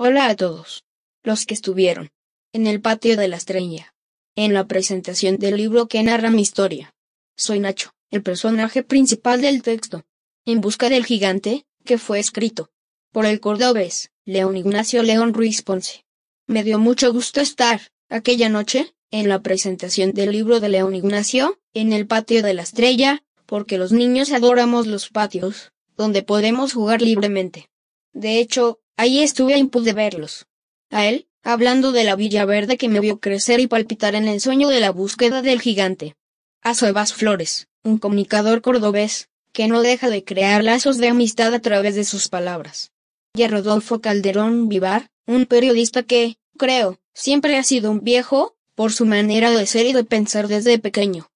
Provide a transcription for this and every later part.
Hola a todos. Los que estuvieron en el patio de la estrella. En la presentación del libro que narra mi historia. Soy Nacho, el personaje principal del texto. En busca del gigante, que fue escrito por el cordobés, León Ignacio León Ruiz Ponce. Me dio mucho gusto estar, aquella noche, en la presentación del libro de León Ignacio, en el patio de la estrella, porque los niños adoramos los patios, donde podemos jugar libremente. De hecho, Ahí estuve y pude verlos. A él, hablando de la Villa Verde que me vio crecer y palpitar en el sueño de la búsqueda del gigante. A Soebas Flores, un comunicador cordobés, que no deja de crear lazos de amistad a través de sus palabras. Y a Rodolfo Calderón Vivar, un periodista que, creo, siempre ha sido un viejo, por su manera de ser y de pensar desde pequeño.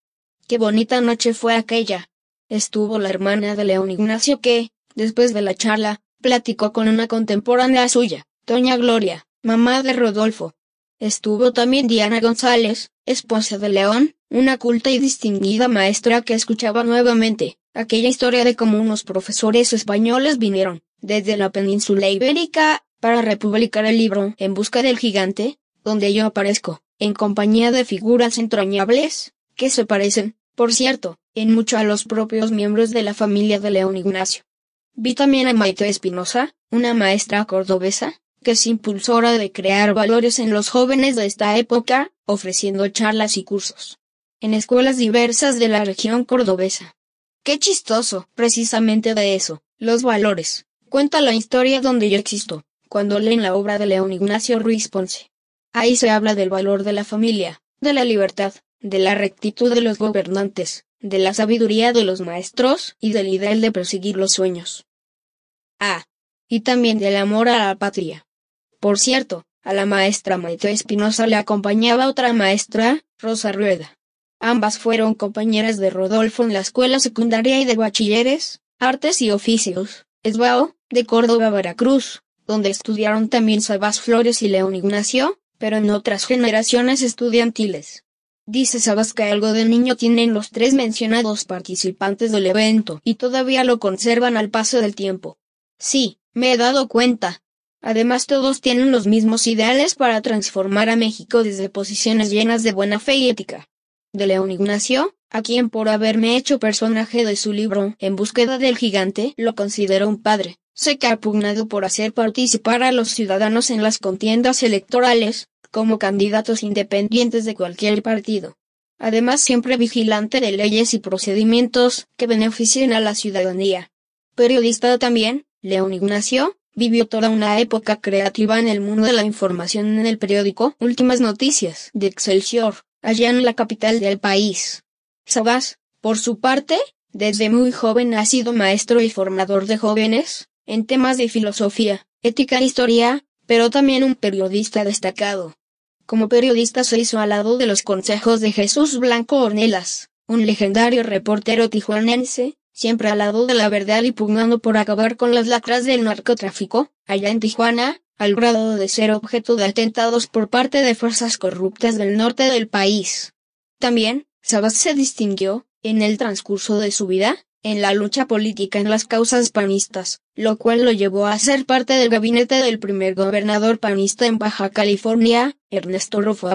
Qué bonita noche fue aquella. Estuvo la hermana de León Ignacio que, después de la charla, platicó con una contemporánea suya, Doña Gloria, mamá de Rodolfo. Estuvo también Diana González, esposa de León, una culta y distinguida maestra que escuchaba nuevamente, aquella historia de cómo unos profesores españoles vinieron, desde la península ibérica, para republicar el libro En busca del gigante, donde yo aparezco, en compañía de figuras entrañables, que se parecen, por cierto, en mucho a los propios miembros de la familia de León Ignacio. Vi también a Maite Espinosa, una maestra cordobesa, que es impulsora de crear valores en los jóvenes de esta época, ofreciendo charlas y cursos en escuelas diversas de la región cordobesa. Qué chistoso, precisamente de eso, los valores. Cuenta la historia donde yo existo, cuando leen la obra de León Ignacio Ruiz Ponce. Ahí se habla del valor de la familia, de la libertad, de la rectitud de los gobernantes, de la sabiduría de los maestros y del ideal de perseguir los sueños. Ah, y también del amor a la patria. Por cierto, a la maestra Maite Espinosa le acompañaba otra maestra, Rosa Rueda. Ambas fueron compañeras de Rodolfo en la escuela secundaria y de bachilleres, artes y oficios, Esbao, de Córdoba, Veracruz, donde estudiaron también Sabas Flores y León Ignacio, pero en otras generaciones estudiantiles. Dice Sabas que algo del niño tienen los tres mencionados participantes del evento y todavía lo conservan al paso del tiempo. Sí, me he dado cuenta. Además todos tienen los mismos ideales para transformar a México desde posiciones llenas de buena fe y ética. De León Ignacio, a quien por haberme hecho personaje de su libro En búsqueda del gigante lo considero un padre, sé que ha pugnado por hacer participar a los ciudadanos en las contiendas electorales, como candidatos independientes de cualquier partido. Además, siempre vigilante de leyes y procedimientos que beneficien a la ciudadanía. Periodista también, León Ignacio, vivió toda una época creativa en el mundo de la información en el periódico Últimas Noticias de Excelsior, allá en la capital del país. Sabás, por su parte, desde muy joven ha sido maestro y formador de jóvenes, en temas de filosofía, ética e historia, pero también un periodista destacado. Como periodista se hizo al lado de los consejos de Jesús Blanco Ornelas, un legendario reportero tijuanense, siempre al lado de la verdad y pugnando por acabar con las lacras del narcotráfico, allá en Tijuana, al grado de ser objeto de atentados por parte de fuerzas corruptas del norte del país. También, Sabas se distinguió, en el transcurso de su vida, en la lucha política en las causas panistas, lo cual lo llevó a ser parte del gabinete del primer gobernador panista en Baja California, Ernesto Rufo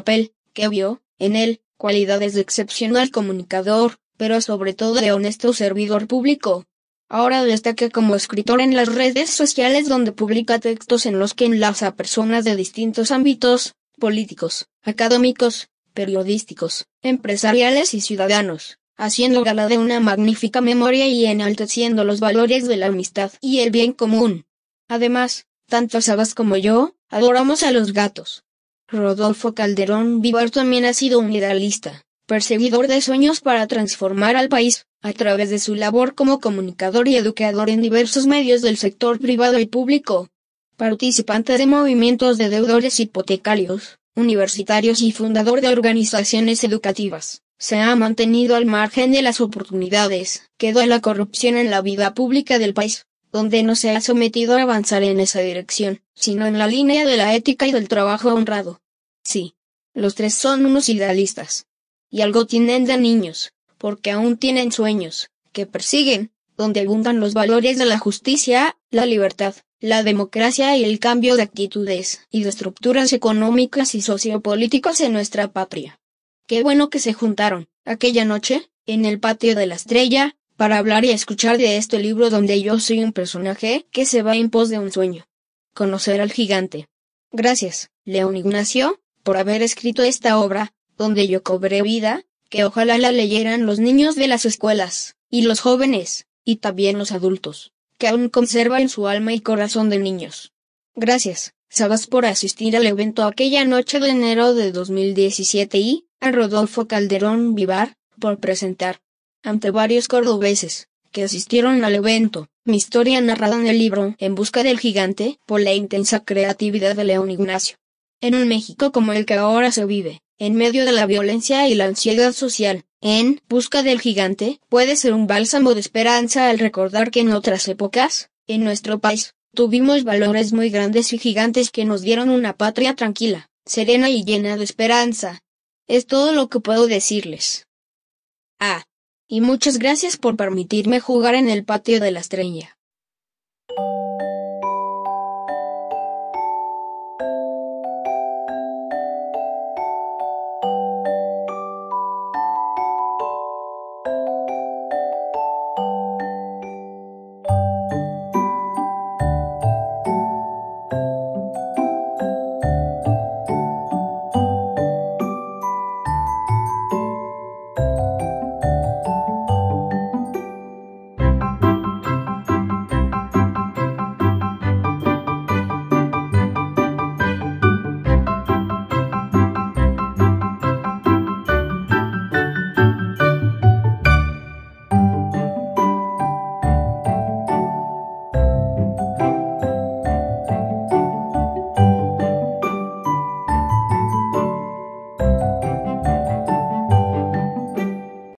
que vio, en él, cualidades de excepcional comunicador, pero sobre todo de honesto servidor público. Ahora destaca como escritor en las redes sociales donde publica textos en los que enlaza a personas de distintos ámbitos, políticos, académicos, periodísticos, empresariales y ciudadanos haciendo gala de una magnífica memoria y enalteciendo los valores de la amistad y el bien común. Además, tanto Sabas como yo, adoramos a los gatos. Rodolfo Calderón Vivar también ha sido un idealista, perseguidor de sueños para transformar al país, a través de su labor como comunicador y educador en diversos medios del sector privado y público. Participante de movimientos de deudores hipotecarios, universitarios y fundador de organizaciones educativas se ha mantenido al margen de las oportunidades que da la corrupción en la vida pública del país, donde no se ha sometido a avanzar en esa dirección, sino en la línea de la ética y del trabajo honrado. Sí, los tres son unos idealistas. Y algo tienen de niños, porque aún tienen sueños, que persiguen, donde abundan los valores de la justicia, la libertad, la democracia y el cambio de actitudes y de estructuras económicas y sociopolíticas en nuestra patria. Qué bueno que se juntaron, aquella noche, en el patio de la estrella, para hablar y escuchar de este libro donde yo soy un personaje que se va en pos de un sueño. Conocer al gigante. Gracias, León Ignacio, por haber escrito esta obra, donde yo cobré vida, que ojalá la leyeran los niños de las escuelas, y los jóvenes, y también los adultos, que aún conservan su alma y corazón de niños. Gracias, Sabas, por asistir al evento aquella noche de enero de 2017 y, a Rodolfo Calderón Vivar, por presentar, ante varios cordobeses, que asistieron al evento, mi historia narrada en el libro En busca del gigante, por la intensa creatividad de León Ignacio. En un México como el que ahora se vive, en medio de la violencia y la ansiedad social, en busca del gigante puede ser un bálsamo de esperanza al recordar que en otras épocas, en nuestro país, tuvimos valores muy grandes y gigantes que nos dieron una patria tranquila, serena y llena de esperanza. Es todo lo que puedo decirles. Ah. Y muchas gracias por permitirme jugar en el patio de la estrella.